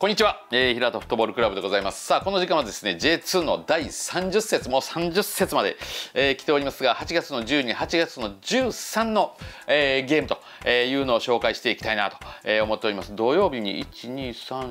こんにちは、えー、平田フットボールクラブでございます。さあ、この時間はですね、J2 の第30節、もう30節まで、えー、来ておりますが、8月の12、8月の13の、えー、ゲームというのを紹介していきたいなとえ思っております。土曜日に1、2、3、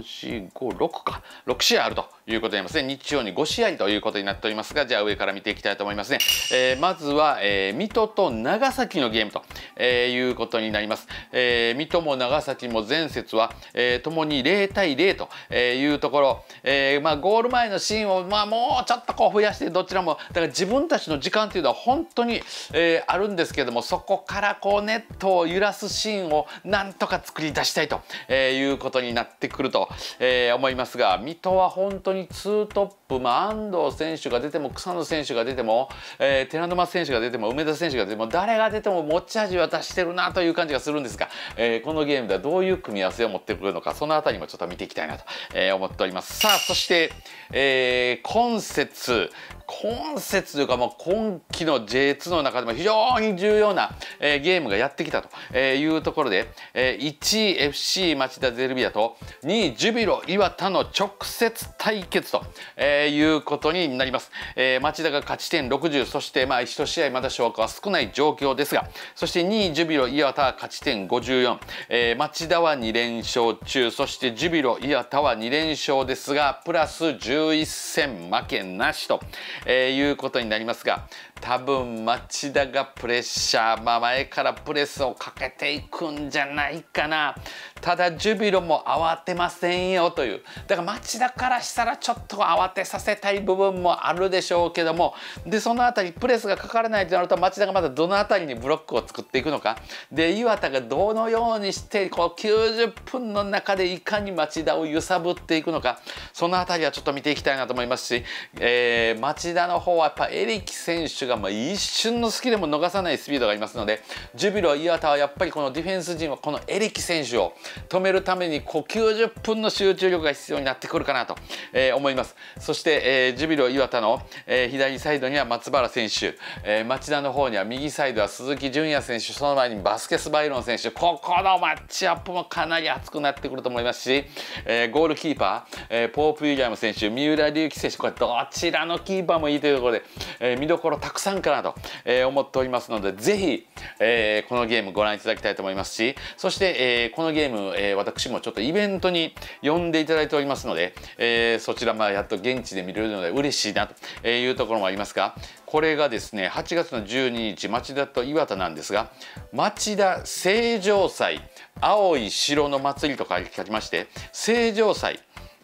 4、5、6か、6試合あると。いうことになりますね日曜に5試合ということになっておりますがじゃあ上から見ていきたいと思いますね、えー、まずは、えー、水戸と長崎のゲームと、えー、いうことになります、えー、水戸も長崎も前節は、えー、共に0対0というところ、えーまあ、ゴール前のシーンを、まあ、もうちょっとこう増やしてどちらもだから自分たちの時間というのは本当に、えー、あるんですけどもそこからこうネットを揺らすシーンをなんとか作り出したいと、えー、いうことになってくると、えー、思いますが水戸は本当にに2トップ、まあ、安藤選手が出ても草野選手が出ても、えー、寺沼選手が出ても梅田選手が出ても誰が出ても持ち味は出してるなという感じがするんですが、えー、このゲームではどういう組み合わせを持ってくるのかその辺りもちょっと見ていきたいなと、えー、思っております。さあそして、えー、今節今節というかもう今季の J2 の中でも非常に重要な、えー、ゲームがやってきたというところで、えー、1位 FC 町田ゼルビアと2位ジュビロ磐田の直接対決と、えー、いうことになります、えー、町田が勝ち点60そしてまあ1試合まだ消化は少ない状況ですがそして2位ジュビロ磐田は勝ち点54、えー、町田は2連勝中そしてジュビロ磐田は2連勝ですがプラス11戦負けなしと、えー、いうことになりますが多分町田がプレッシャーままあ前からプレスをかけていくんじゃないかなただジュビロも慌てませんよというだから町田からしたらちょっと慌てさせたい部分もあるでしょうけどもでその辺りプレスがかからないとなると町田がまだどの辺りにブロックを作っていくのかで岩田がどのようにしてこう90分の中でいかに町田を揺さぶっていくのかその辺りはちょっと見ていきたいなと思いますし、えー、町田の方はやっぱエリキ選手がま一瞬の隙でも逃さないスピードがありますのでジュビロ磐田はやっぱりこのディフェンス陣はこのエリキ選手を止めるためにこう90分の集中力が必要になってくるかなと、えー、思いますそして、えー、ジュビロ磐田の、えー、左サイドには松原選手、えー、町田の方には右サイドは鈴木純也選手その前にバスケス・バイロン選手ここのマッチアップもかなり熱くなってくると思いますし、えー、ゴールキーパー、えー、ポープ・ウィリアム選手三浦龍輝選手これどちらのキーパーもいいというところで、えー、見どころたくさんかなと、えー、思っておりますのでぜひ、えー、このゲームご覧いただきたいと思いますし、そして、えー、このゲーム、えー、私もちょっとイベントに呼んでいただいておりますので、えー、そちらもやっと現地で見れるので嬉しいなというところもありますが、これがですね、8月の12日、町田と岩田なんですが、町田成城祭、青い城の祭りと書きまして、成城祭、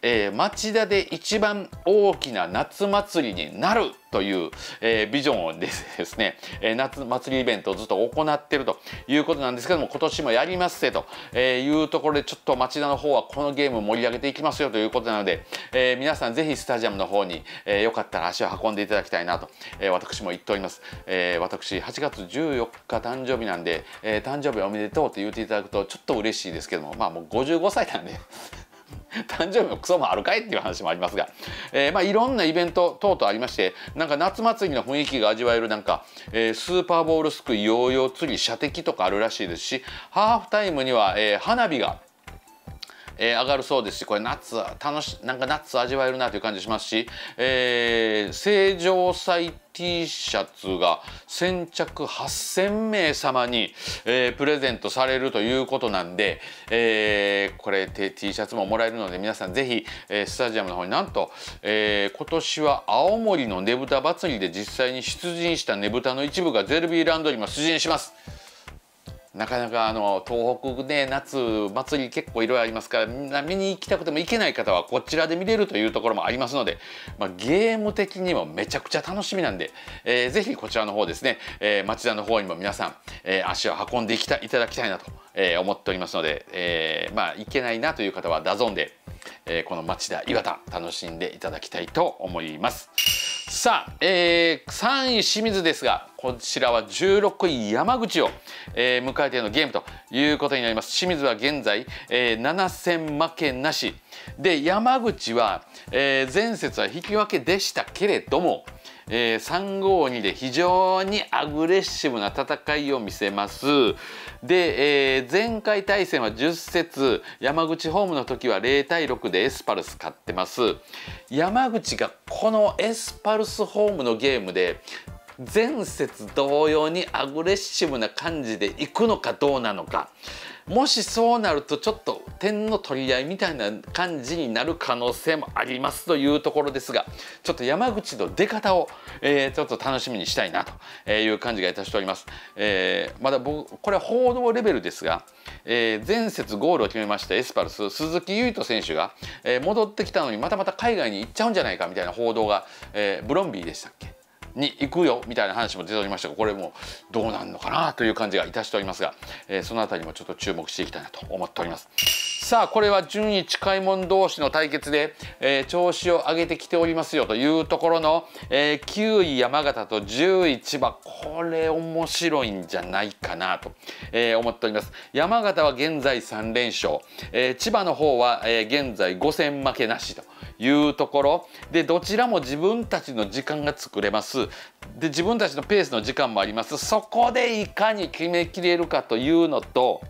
えー、町田で一番大きな夏祭りになるという、えー、ビジョンをですね、えー、夏祭りイベントをずっと行ってるということなんですけども今年もやりますぜと、えいうところでちょっと町田の方はこのゲーム盛り上げていきますよということなので、え皆さんぜひスタジアムの方に、えよかったら足を運んでいただきたいなと、え私も言っております、え私8月14日誕生日なんで、え誕生日おめでとうと言っていただくとちょっと嬉しいですけどもまあもう55歳なんで 誕生日もクソもあるかいっていう話もありますが、えー、まあいろんなイベント等々ありましてなんか夏祭りの雰囲気が味わえるなんか、えー、スーパーボールすくいヨーヨー釣り射的とかあるらしいですしハーフタイムには、えー、花火がえー、上がるそうですしこれ夏楽しなんかナッツ味わえるなという感じしますし、えー、正常祭 T シャツが先着8,000名様に、えー、プレゼントされるということなんで、えー、これ T シャツももらえるので皆さん是非、えー、スタジアムの方になんと、え今年は青森のねぶた祭りで実際に出陣したねぶたの一部がゼルビーランドにも出陣します。なかなかあの東北ね夏祭り結構いろいろありますからみんな見に行きたくても行けない方はこちらで見れるというところもありますので、まあ、ゲーム的にもめちゃくちゃ楽しみなんで、えー、ぜひこちらの方ですね、えー、町田の方にも皆さん、えー、足を運んでいきたいただきたいなと、えー、思っておりますので、えー、まあ行けないなという方はダゾンで、えー、この町田岩田楽しんでいただきたいと思います。さあ、えー、3位清水ですがこちらは16位山口を、えー、迎えてのゲームということになります清水は現在、えー、7戦負けなしで山口は、えー、前節は引き分けでしたけれども、えー、352で非常にアグレッシブな戦いを見せます。で、えー、前回対戦は10節山口ホームの時は0対6でエスパルス勝ってます山口がこのエスパルスホームのゲームで前節同様にアグレッシブな感じでいくのかどうなのかもしそうなるとちょっと点の取り合いみたいな感じになる可能性もありますというところですがちょっと山口の出方を、えー、ちょっと楽しみにしたいなという感じがいたしております。えー、まだ僕これは報道レベルですが、えー、前節ゴールを決めましたエスパルス鈴木唯人選手が、え戻ってきたのにまたまた海外に行っちゃうんじゃないかみたいな報道が、えブロンビーでしたっけに行くよみたいな話も出ておりましたがこれもどうなんのかなという感じがいたしておりますが、えー、その辺りもちょっと注目していきたいなと思っております。さあこれは順位近い者同士の対決で、えー、調子を上げてきておりますよというところの、えー、9位山形と10位千葉これ面白いんじゃないかなと、えー、思っております山形は現在3連勝、え千葉の方は、え現在5戦負けなしと。いうところでどちらも自分たちの時間が作れますで自分たちのペースの時間もありますそこでいかに決めきれるかというのと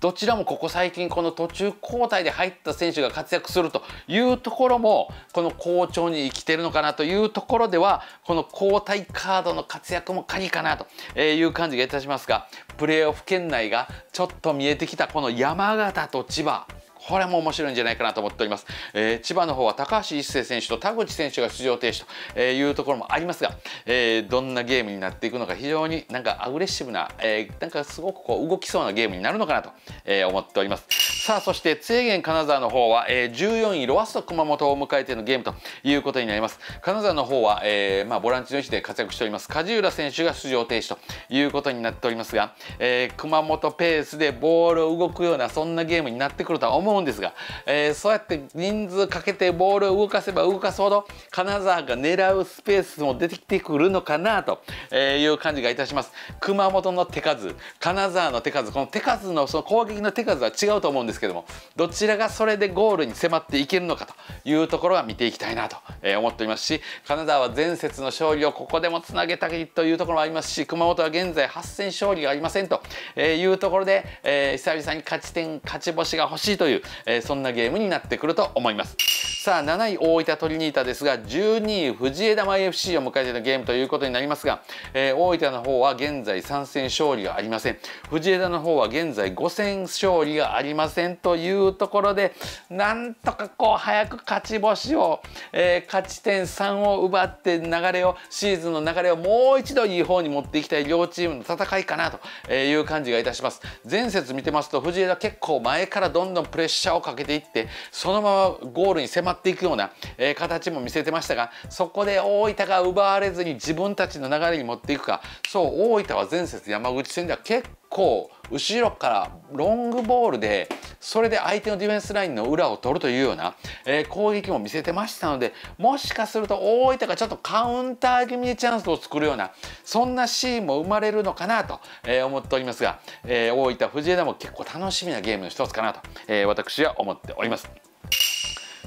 どちらもここ最近この途中交代で入った選手が活躍するというところもこの好調に生きてるのかなというところではこの交代カードの活躍も鍵かなという感じがいたしますがプレーオフ圏内がちょっと見えてきたこの山形と千葉これも面白いんじゃないかなと思っております、えー、千葉の方は高橋一生選手と田口選手が出場停止というところもありますが、えー、どんなゲームになっていくのか非常になんかアグレッシブな、えー、なんかすごくこう動きそうなゲームになるのかなと、え思っておりますさあそして津江金沢の方は、え14位ロアスと熊本を迎えてのゲームということになります金沢の方は、えまあ、ボランチの位置で活躍しております梶浦選手が出場停止ということになっておりますが、え熊本ペースでボールを動くようなそんなゲームになってくるとは思思うんですが、えー、そうやって人数かけてボールを動かせば動かすほど金沢が狙うスペースも出てきてくるのかなという感じがいたします熊本の手数金沢の手数この手数のその攻撃の手数は違うと思うんですけどもどちらがそれでゴールに迫っていけるのかというところは見ていきたいなと思っておりますし金沢は前節の勝利をここでもつなげたいというところもありますし熊本は現在8戦勝利がありませんというところで、えー、久々に勝ち点勝ち星が欲しいという、えー、そんなゲームになってくると思います。さあ7位大分トリニータですが12位藤枝前 FC を迎えてのゲームということになりますが、えー、大分の方は現在3戦勝利がありません藤枝の方は現在5戦勝利がありませんというところでなんとかこう早く勝ち星を、えー、勝ち点3を奪って流れをシーズンの流れをもう一度いい方に持っていきたい両チームの戦いかなという感じがいたします前節見てますと藤枝結構前からどんどんプレッシャーをかけていってそのままゴールに迫まっていくような、え形も見せてましたがそこで大分が奪われずに自分たちの流れに持っていくかそう大分は前節山口戦では結構後ろからロングボールでそれで相手のディフェンスラインの裏を取るというような、え攻撃も見せてましたのでもしかすると大分がちょっとカウンター気味にチャンスを作るようなそんなシーンも生まれるのかなと、え思っておりますが、え大分藤枝も結構楽しみなゲームの一つかなと、え私は思っております。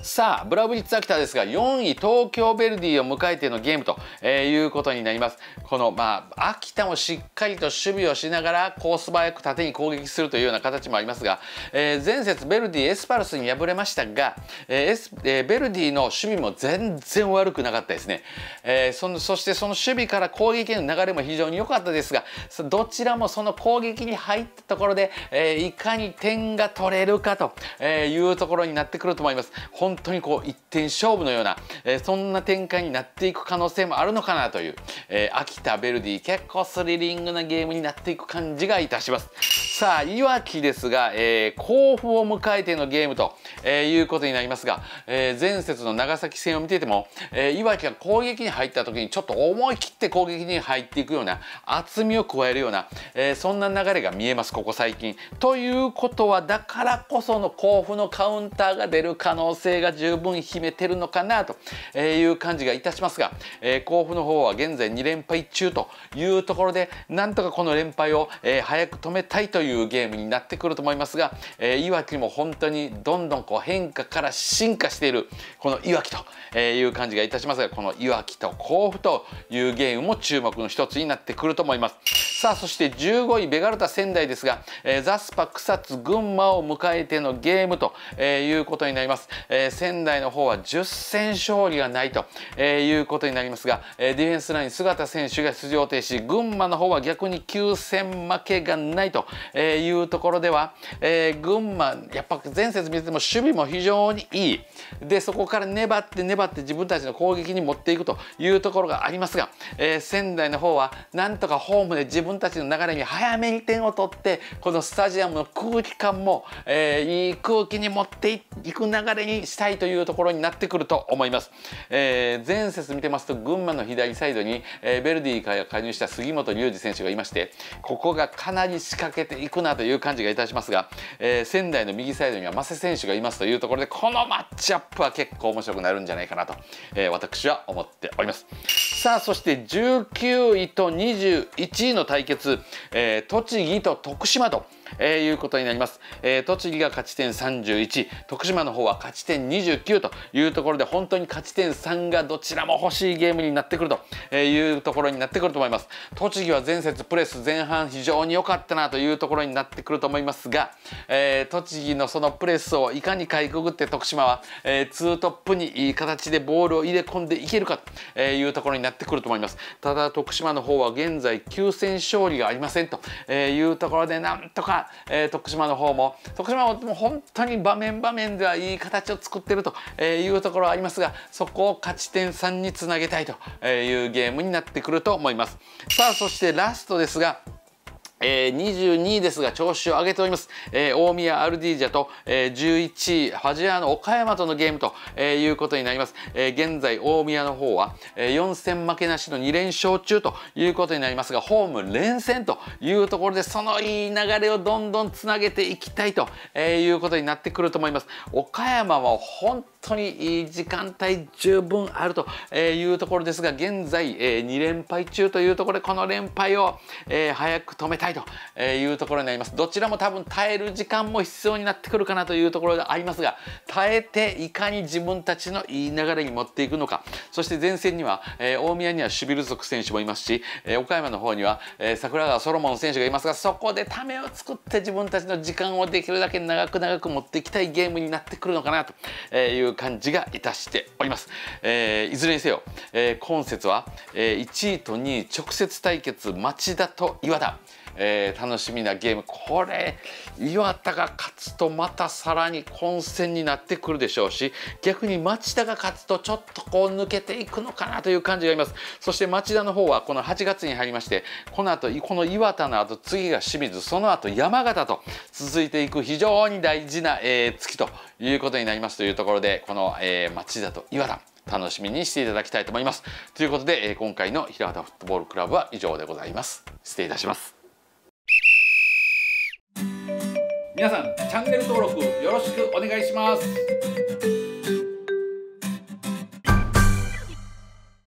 さあブラブリッツ・秋田ですが4位東京ヴェルディを迎えてのゲームと、えいうことになりますこのまあ秋田もしっかりと守備をしながらコース早く縦に攻撃するというような形もありますが、えー、前節ヴェルディエスパルスに敗れましたが、えーえー、ヴェルディの守備も全然悪くなかったですね、えー、そのそしてその守備から攻撃への流れも非常に良かったですがどちらもその攻撃に入ったところで、えいかに点が取れるかというところになってくると思います。本本当にこう一点勝負のような、えー、そんな展開になっていく可能性もあるのかなという、えー、秋田ヴェルディ結構スリリングなゲームになっていく感じがいたします。さあ、いわきですが、えー、甲府を迎えてのゲームと、えー、いうことになりますが、えー、前節の長崎戦を見ていても、えー、いわきが攻撃に入った時にちょっと思い切って攻撃に入っていくような厚みを加えるような、えー、そんな流れが見えます、ここ最近。ということは、だからこその甲府のカウンターが出る可能性が十分秘めてるのかなという感じがいたしますが、えー、甲府の方は現在2連敗中というところで、なんとかこの連敗を、えー、早く止めたいというというゲームになってくると思いますが、えー、いわきも本当にどんどんこう変化から進化しているこのいわきという感じがいたしますがこのいわきと甲府というゲームも注目の一つになってくると思います。さあそして15位ベガルタ仙台ですが、えー、ザスパ草津群馬を迎えてのゲームと、えー、いうことになります、えー、仙台の方は10戦勝利がないと、えー、いうことになりますが、えー、ディフェンスライン姿選手が出場停止群馬の方は逆に9戦負けがないと、えー、いうところでは、えー、群馬やっぱ前節見てても守備も非常にいいでそこから粘って粘って自分たちの攻撃に持っていくというところがありますが、えー、仙台の方はなんとかホームで自分たちの流れに早めに点を取ってこのスタジアムの空気感も、えー、いい空気に持っていく流れにしたいというところになってくると思います。えー、前節見てますと群馬の左サイドに、えー、ベルディから加入した杉本龍二選手がいましてここがかなり仕掛けて行くなという感じがいたしますが、えー、仙台の右サイドにはマセ選手がいますというところでこのマッチアップは結構面白くなるんじゃないかなと、えー、私は思っておりますさあそして19位と21位の対決、えー、栃木と徳島とえー、いうことになります、えー、栃木が勝ち点31徳島の方は勝ち点29というところで本当に勝ち点3がどちらも欲しいゲームになってくるというところになってくると思います栃木は前節プレス前半非常に良かったなというところになってくると思いますが、えー、栃木のそのプレスをいかにかいくぐって徳島は、えー、2トップにいい形でボールを入れ込んでいけるかというところになってくると思いますただ徳島の方は現在9戦勝利がありませんというところでなんとかあ、えー、徳島の方も徳島も本当に場面場面ではいい形を作ってるというところはありますがそこを勝ち点3につなげたいというゲームになってくると思いますさあそしてラストですがえー、22位ですが調子を上げております、えー、大宮アルディージャと、えー、11位ファジアーノ岡山とのゲームと、えいうことになります、え現在大宮の方は、え4戦負けなしの2連勝中ということになりますがホーム連戦というところでそのいい流れをどんどんつなげていきたいと、えいうことになってくると思います岡山は本当にいい時間帯十分あるというところですが現在、え2連敗中というところでこの連敗を、え早く止めたいというところになります。どちらも多分耐える時間も必要になってくるかなというところでありますが、耐えていかに自分たちのいい流れに持っていくのか、そして前線には、えー、大宮にはシュビル族選手もいますし、えー、岡山の方には、えー、桜川ソロモン選手がいますが、そこでためを作って自分たちの時間をできるだけ長く長く持っていきたいゲームになってくるのかなという感じがいたしております。えー、いずれにせよ、えー、今節は、えー、1位と2位直接対決町田と岩田。えー、楽しみなゲームこれ岩田が勝つとまたさらに混戦になってくるでしょうし逆に町田が勝つとちょっとこう抜けていくのかなという感じがいますそして町田の方はこの8月に入りましてこの後この岩田の後次が清水その後山形と続いていく非常に大事な、えー、月ということになりますというところでこの、えー、町田と岩田楽しみにしていただきたいと思います。ということで、えー、今回の平畑フットボールクラブは以上でございます。失礼いたします。皆さんチャンネル登録よろしくお願いします